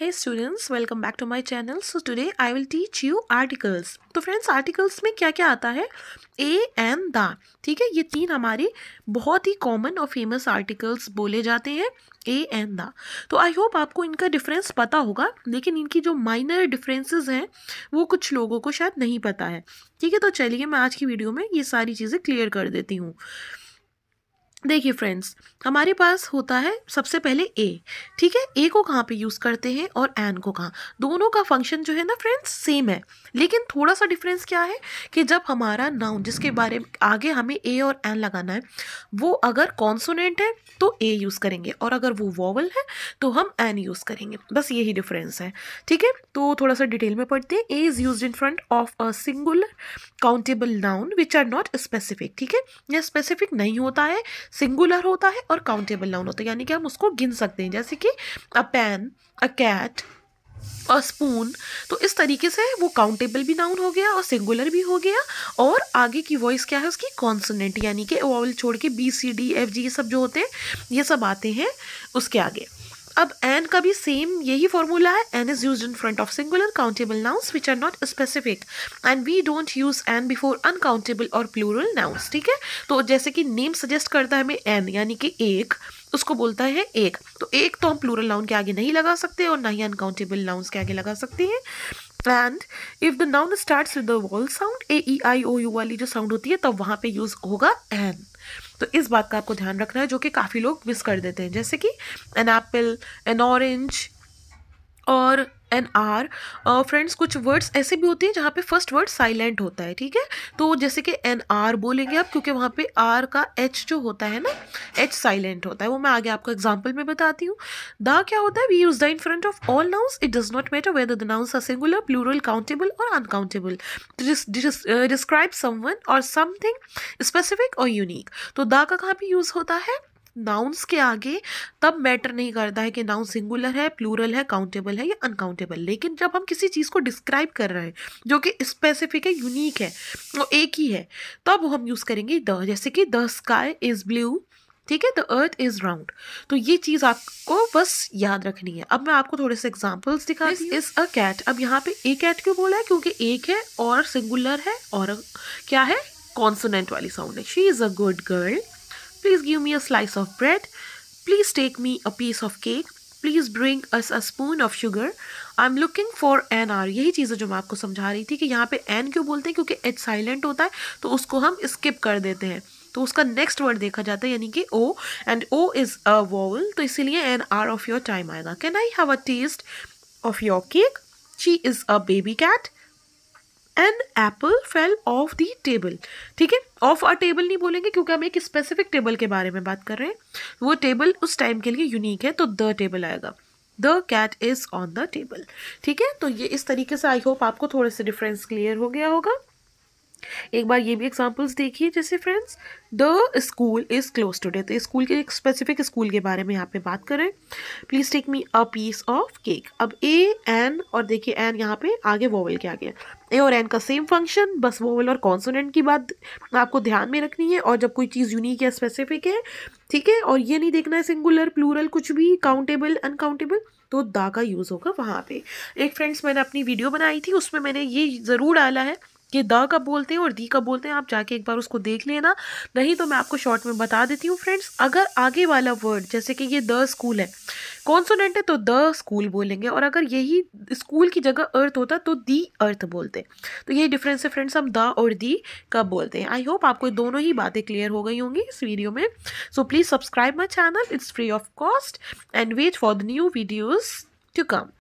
है students welcome back to my channel so today I will teach you articles तो friends articles में क्या क्या आता है ए एंड द ठीक है ये तीन हमारे बहुत ही कॉमन और फेमस आर्टिकल्स बोले जाते हैं ए एंड द तो आई होप आपको इनका डिफरेंस पता होगा लेकिन इनकी जो माइनर डिफरेंसेस हैं वो कुछ लोगों को शायद नहीं पता है ठीक है तो चलिए मैं आज की वीडियो में ये सारी चीज़ें क्लियर कर देती हूँ देखिए फ्रेंड्स हमारे पास होता है सबसे पहले ए ठीक है ए को कहाँ पे यूज़ करते हैं और एन को कहाँ दोनों का फंक्शन जो है ना फ्रेंड्स सेम है लेकिन थोड़ा सा डिफरेंस क्या है कि जब हमारा नाउन जिसके बारे में आगे हमें ए और एन लगाना है वो अगर कॉन्सोनेंट है तो ए यूज़ करेंगे और अगर वो वॉवल है तो हम एन यूज़ करेंगे बस यही डिफरेंस है ठीक है तो थोड़ा सा डिटेल में पढ़ते हैं a is use in front of a singular countable noun which are not specific ठीक है यह स्पेसिफिक नहीं होता है सिंगुलर होता है और काउंटेबल नाउन होता है यानी कि हम उसको गिन सकते हैं जैसे कि a pen a cat a spoon तो इस तरीके से वो काउंटेबल भी नाउन हो गया और सिंगुलर भी हो गया और आगे की वॉइस क्या है उसकी कॉन्सनेंट यानी कि ओवल छोड़ के B C D F G ये सब जो होते हैं ये सब आते हैं उसके आगे अब एन का भी सेम यही फॉर्मूला है an is use in front of singular countable nouns which are not specific and we don't use an before uncountable और प्लूरल नाउन्स ठीक है तो जैसे कि नेम सजेस्ट करता है हमें एन यानी कि एक उसको बोलता है एक तो एक तो हम प्लूरल नाउन के आगे नहीं लगा सकते और ना ही अनकाउंटेबल नाउन्स के आगे लगा सकते हैं and if the noun start with the vowel sound a e i o u वाली जो साउंड होती है तब तो वहाँ पे यूज़ होगा एन तो इस बात का आपको ध्यान रखना है जो कि काफ़ी लोग मिस कर देते हैं जैसे कि एन एप्पल एन ऑरेंज और एन आर फ्रेंड्स कुछ वर्ड्स ऐसे भी होते हैं जहाँ पे फर्स्ट वर्ड साइलेंट होता है ठीक है तो जैसे कि एन आर बोलेंगे आप क्योंकि वहाँ पे आर का एच जो होता है ना एच साइलेंट होता है वो मैं आगे आपको एग्जाम्पल में बताती हूँ द क्या होता है we use the in front of all nouns it does not matter whether the nouns are singular plural countable और अनकाउंटेबल डिस्क्राइब समवन और समथिंग स्पेसिफिक और यूनिक तो द का कहाँ पर यूज़ होता है नाउन्स के आगे तब मैटर नहीं करता है कि नाउन सिंगुलर है प्लूरल है काउंटेबल है या अनकाउंटेबल लेकिन जब हम किसी चीज़ को डिस्क्राइब कर रहे हैं जो कि स्पेसिफिक है यूनिक है वो एक ही है तब हम यूज़ करेंगे द जैसे कि द स्काई इज़ ब्लू ठीक है द अर्थ इज राउंड तो ये चीज़ आपको बस याद रखनी है अब मैं आपको थोड़े से एग्जाम्पल्स दिखा दिस इज अ कैट अब यहाँ पे ए कैट क्यों बोला है क्योंकि एक है और सिंगुलर है और क्या है कॉन्सोनेंट वाली साउंड है she is a good girl Please give me a slice of bread. Please take me a piece of cake. Please bring us a spoon of sugar I am looking for an hour यही चीज़ है जो मैं आपको समझा रही थी कि यहाँ पे एन क्यों बोलते हैं क्योंकि एच साइलेंट होता है तो उसको हम स्किप कर देते हैं तो उसका नेक्स्ट वर्ड देखा जाता है यानी कि O and O is a vowel तो इसीलिए an hour of your time आएगा can I have a taste of your cake she is a baby cat an apple fell off the table ठीक है ऑफ अ टेबल नहीं बोलेंगे क्योंकि हम एक स्पेसिफिक टेबल के बारे में बात कर रहे हैं वो टेबल उस टाइम के लिए यूनिक है तो द टेबल आएगा the cat is on the table ठीक है तो ये इस तरीके से आई होप आपको थोड़े से डिफरेंस क्लियर हो गया होगा एक बार ये भी एग्जांपल्स देखिए जैसे friends the school is close today तो स्कूल के एक स्पेसिफिक स्कूल के बारे में यहाँ पे बात करें please take me a piece of cake अब ए एन और देखिए एन यहाँ पे आगे वोवेल के आगे ए और एन का सेम फंक्शन बस वोवल और कॉन्सोनेंट की बात आपको ध्यान में रखनी है और जब कोई चीज़ यूनिक या स्पेसिफिक है ठीक है और ये नहीं देखना है सिंगुलर प्लूरल कुछ भी काउंटेबल अनकाउंटेबल तो दा का यूज़ होगा वहाँ पे एक फ्रेंड्स मैंने अपनी वीडियो बनाई थी उसमें मैंने ये ज़रूर डाला है ये द का बोलते हैं और दी का बोलते हैं आप जाके एक बार उसको देख लेना नहीं तो मैं आपको शॉर्ट में बता देती हूँ फ्रेंड्स अगर आगे वाला वर्ड जैसे कि ये द स्कूल है कॉन्सोनेंट है तो द स्कूल बोलेंगे और अगर यही स्कूल की जगह अर्थ होता तो दी अर्थ बोलते तो यही डिफरेंस है फ्रेंड्स हम द और दी का बोलते हैं आई होप आपको दोनों ही बातें क्लियर हो गई होंगी इस वीडियो में so please subscribe my channel it's free of cost and wait for the new videos to come